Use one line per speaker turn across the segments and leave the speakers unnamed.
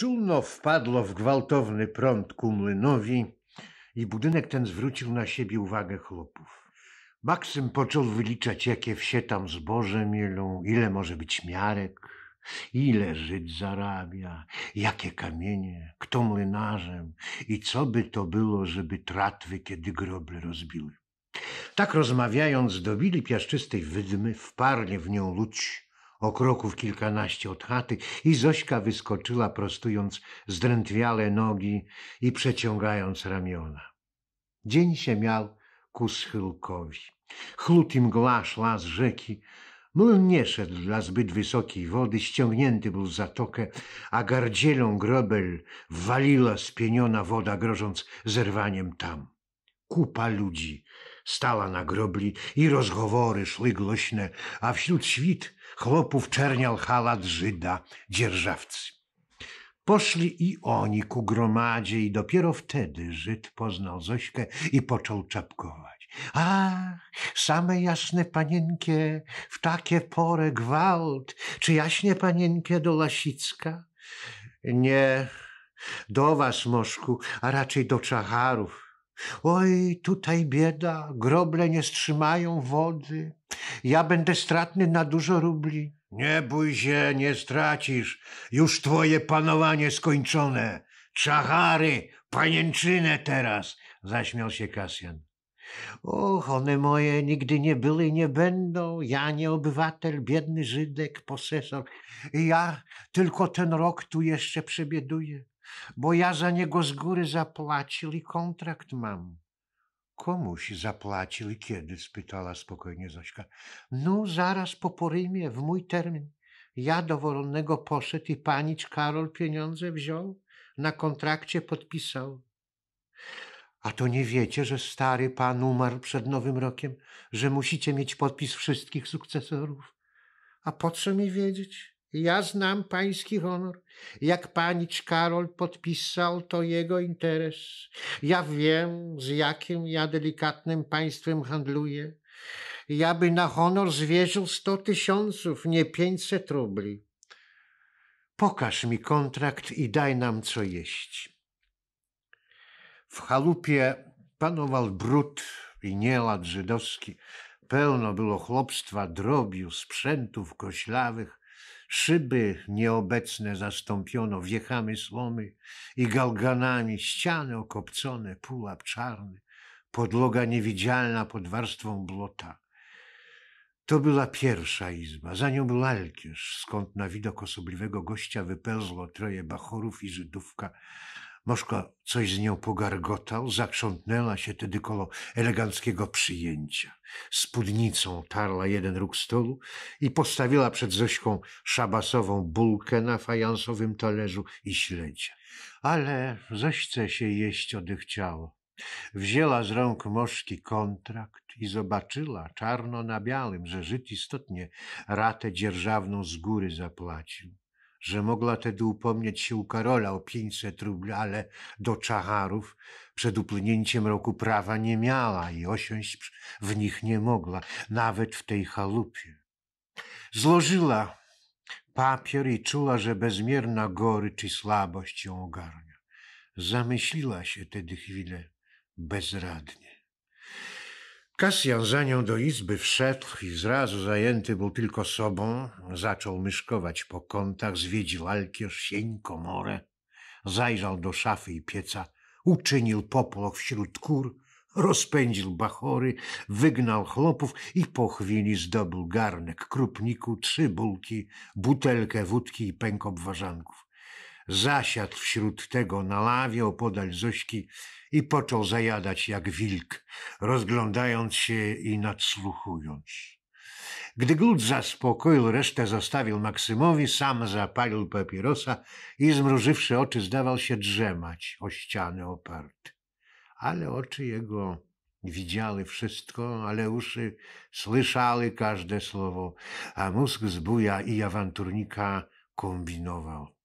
Czulno wpadło w gwałtowny prąd ku młynowi i budynek ten zwrócił na siebie uwagę chłopów. Maksym począł wyliczać, jakie wsie tam zboże mielą, ile może być miarek, ile żyć zarabia, jakie kamienie, kto młynarzem i co by to było, żeby tratwy kiedy groble rozbiły. Tak rozmawiając, dobili piaszczystej wydmy, wparli w nią ludź o kroków kilkanaście od chaty i Zośka wyskoczyła, prostując zdrętwiale nogi i przeciągając ramiona. Dzień się miał ku schyłkowi. Chlut i mgła szła z rzeki. Młyn nie szedł dla zbyt wysokiej wody, ściągnięty był zatokę, a gardzielą grobel walila spieniona woda, grożąc zerwaniem tam. Kupa ludzi stała na grobli i rozgowory szły głośne, a wśród świt chłopów czerniał halat Żyda, dzierżawcy. Poszli i oni ku gromadzie i dopiero wtedy Żyd poznał Zośkę i począł czapkować. A same jasne panienkie, w takie porę gwałt, czy jaśnie panienkie do Lasicka? Nie, do was, Moszku, a raczej do Czacharów. Oj, tutaj bieda, groble nie strzymają wody. Ja będę stratny na dużo rubli. Nie bój się, nie stracisz. Już twoje panowanie skończone. Czachary, panienczynę teraz, zaśmiał się Kasjan. Och, one moje nigdy nie były i nie będą. Ja nie obywatel, biedny Żydek, posesor. I ja tylko ten rok tu jeszcze przebieduję bo ja za niego z góry zapłacił i kontrakt mam. Komuś zapłacił i kiedy? spytała spokojnie Zośka. No, zaraz po porymie, w mój termin. Ja do wolnego poszedł i panić Karol pieniądze wziął, na kontrakcie podpisał. A to nie wiecie, że stary pan umarł przed Nowym Rokiem, że musicie mieć podpis wszystkich sukcesorów? A po co mi wiedzieć? Ja znam pański honor. Jak panicz Karol podpisał, to jego interes. Ja wiem, z jakim ja delikatnym państwem handluję. Ja by na honor zwierzył sto tysiąców, nie pięćset rubli. Pokaż mi kontrakt i daj nam co jeść. W chalupie panował brud i nielad żydowski. Pełno było chłopstwa, drobiu, sprzętów koślawych, Szyby nieobecne zastąpiono wiechami słomy i galganami, ściany okopcone, pułap czarny, podloga niewidzialna pod warstwą blota. To była pierwsza izba, za nią był alkierz, skąd na widok osobliwego gościa wypełzło troje bachorów i Żydówka, Moszko coś z nią pogargotał, zakrzątnęła się tedy koło eleganckiego przyjęcia. Spódnicą tarła jeden róg stolu i postawiła przed Zośką szabasową bułkę na fajansowym talerzu i śledzie. Ale Zośce się jeść odechciało. Wzięła z rąk Moszki kontrakt i zobaczyła czarno na białym, że Żyd istotnie ratę dzierżawną z góry zapłacił że mogła tedy upomnieć się u Karola o 500 rubli, ale do Czacharów przed upłynięciem roku prawa nie miała i osiąść w nich nie mogła, nawet w tej chalupie. Złożyła papier i czuła, że bezmierna gorycz i słabość ją ogarnia. Zamyśliła się tedy chwilę bezradnie. Kasjan za nią do izby wszedł i zrazu zajęty był tylko sobą, zaczął myszkować po kątach, zwiedził alkierz, sień, komorę, zajrzał do szafy i pieca, uczynił popłoch wśród kur, rozpędził bachory, wygnał chlopów i po chwili zdobył garnek krupniku, trzy bułki, butelkę wódki i pęk obwarzanków. Zasiadł wśród tego na lawie opodal Zośki i począł zajadać jak wilk, rozglądając się i nadsłuchując. Gdy glut zaspokoił, resztę zostawił Maksymowi, sam zapalił papierosa i zmrużywszy oczy zdawał się drzemać o ściany oparty. Ale oczy jego widziały wszystko, ale uszy słyszały każde słowo, a mózg zbuja i awanturnika kombinował.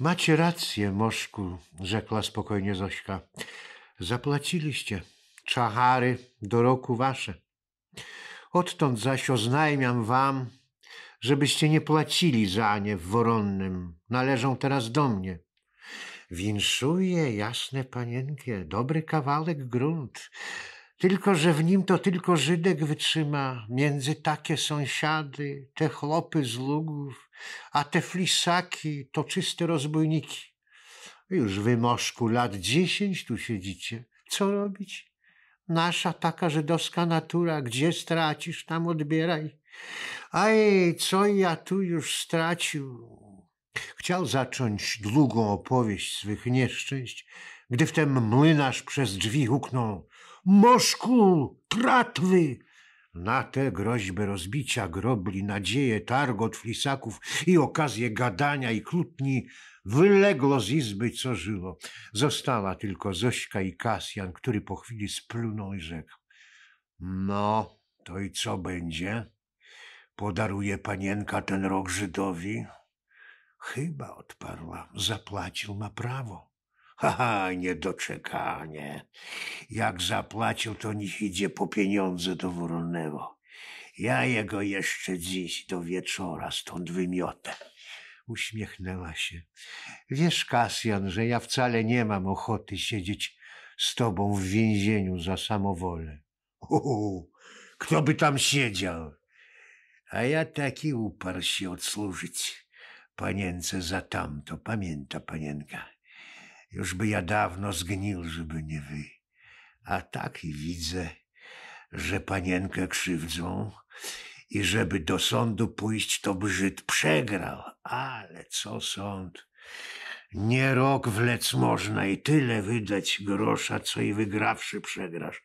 Macie rację, Moszku, rzekła spokojnie Zośka. Zapłaciliście. czahary, do roku wasze. Odtąd zaś oznajmiam wam, żebyście nie płacili za nie w Woronnym. Należą teraz do mnie. Winszuję, jasne panienkie, dobry kawałek grunt. Tylko, że w nim to tylko Żydek wytrzyma między takie sąsiady, te chlopy z lugów, a te flisaki to czyste rozbójniki. Już wy, moszku, lat dziesięć tu siedzicie. Co robić? Nasza taka żydowska natura, gdzie stracisz, tam odbieraj. Aj, co ja tu już stracił? Chciał zacząć długą opowieść swych nieszczęść, gdy wtem młynarz przez drzwi huknął Moszku, tratwy! Na te groźby rozbicia grobli, nadzieje, targot, flisaków i okazje gadania i klutni wyległo z izby, co żyło. Została tylko Zośka i Kasjan, który po chwili splunął i rzekł. No, to i co będzie? Podaruje panienka ten rok Żydowi? Chyba, odparła, zapłacił ma prawo. Haha, niedoczekanie. Jak zapłacił, to niech idzie po pieniądze do Woronewo. Ja jego jeszcze dziś do wieczora stąd wymiotę. Uśmiechnęła się. Wiesz, Kasjan, że ja wcale nie mam ochoty siedzieć z tobą w więzieniu za samowolę. Uhu, kto by tam siedział? A ja taki uparł się odsłużyć panience za tamto, pamięta panienka. Już by ja dawno zgnił, żeby nie wy. A tak i widzę, że panienkę krzywdzą i żeby do sądu pójść, to by Żyd przegrał. Ale co sąd? Nie rok wlec można i tyle wydać grosza, co i wygrawszy przegrasz.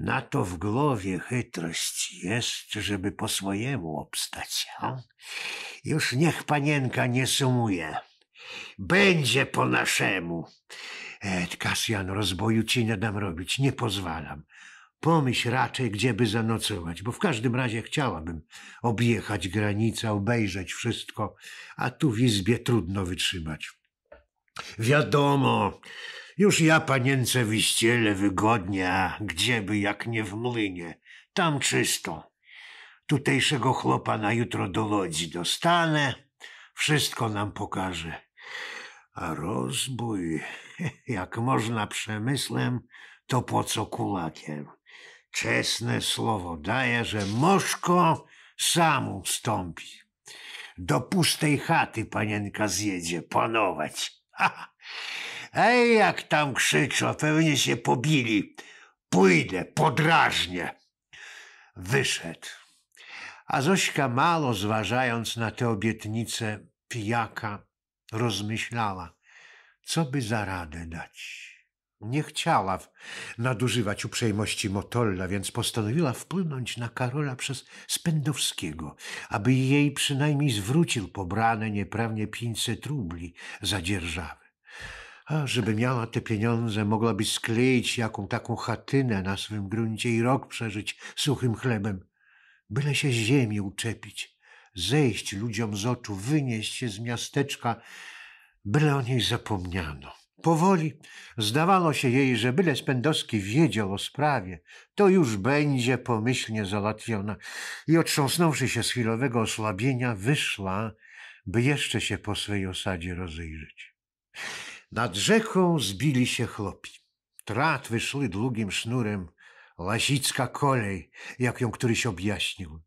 Na to w głowie chytrość jest, żeby po swojemu obstać. A? Już niech panienka nie sumuje. Będzie po naszemu. Et, Kasjan, rozboju ci nie dam robić, nie pozwalam. Pomyśl raczej, gdzieby zanocować, bo w każdym razie chciałabym objechać granicę, obejrzeć wszystko, a tu w izbie trudno wytrzymać. Wiadomo, już ja panience w wygodnie, a gdzieby jak nie w młynie, tam czysto. Tutejszego chłopa na jutro do Łodzi dostanę, wszystko nam pokaże. A rozbój, jak można przemysłem, to po co kulakiem? Czesne słowo daje, że moszko sam ustąpi. Do pustej chaty panienka zjedzie panować. Ha! Ej, jak tam krzyczą, pewnie się pobili. Pójdę, podrażnie. Wyszedł. A Zośka malo zważając na te obietnice pijaka, Rozmyślała, co by za radę dać. Nie chciała nadużywać uprzejmości Motolla, więc postanowiła wpłynąć na Karola przez Spędowskiego, aby jej przynajmniej zwrócił pobrane nieprawnie 500 rubli za dzierżawę. A żeby miała te pieniądze, mogłaby skleić jaką taką chatynę na swym gruncie i rok przeżyć suchym chlebem, byle się ziemi uczepić zejść ludziom z oczu, wynieść się z miasteczka, byle o niej zapomniano. Powoli zdawało się jej, że byle Spędowski wiedział o sprawie, to już będzie pomyślnie załatwiona i otrząsnąwszy się z chwilowego osłabienia, wyszła, by jeszcze się po swej osadzie rozejrzeć. Nad rzeką zbili się chłopi. Trat wyszły długim sznurem, Łazicka kolej, jak ją któryś objaśnił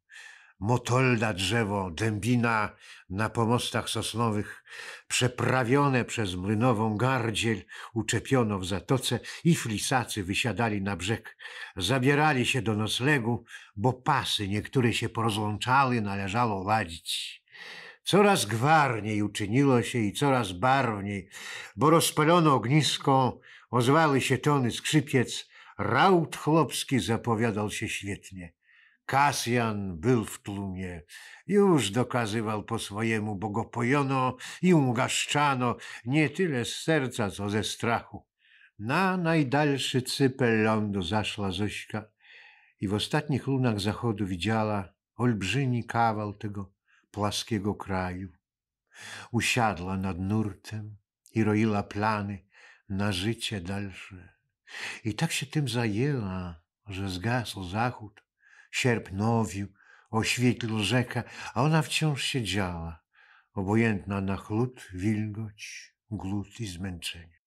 motolda drzewo, dębina na pomostach sosnowych, przeprawione przez mlynową gardziel uczepiono w zatoce i flisacy wysiadali na brzeg. Zabierali się do noclegu, bo pasy niektóre się porozłączały, należało ładzić. Coraz gwarniej uczyniło się i coraz barwniej, bo rozpalono ognisko, ozwały się tony skrzypiec, raut chlopski zapowiadał się świetnie. Kasjan był w tłumie. Już dokazywał po swojemu, bo go pojono i umgaszczano nie tyle z serca, co ze strachu. Na najdalszy cypel lądu zaszła Zośka i w ostatnich lunach zachodu widziała olbrzymi kawał tego płaskiego kraju. Usiadła nad nurtem i roiła plany na życie dalsze. I tak się tym zajęła, że zgasł zachód Sierp nowił, oświetlił rzeka, a ona wciąż siedziała, obojętna na chłód, wilgoć, głód i zmęczenie.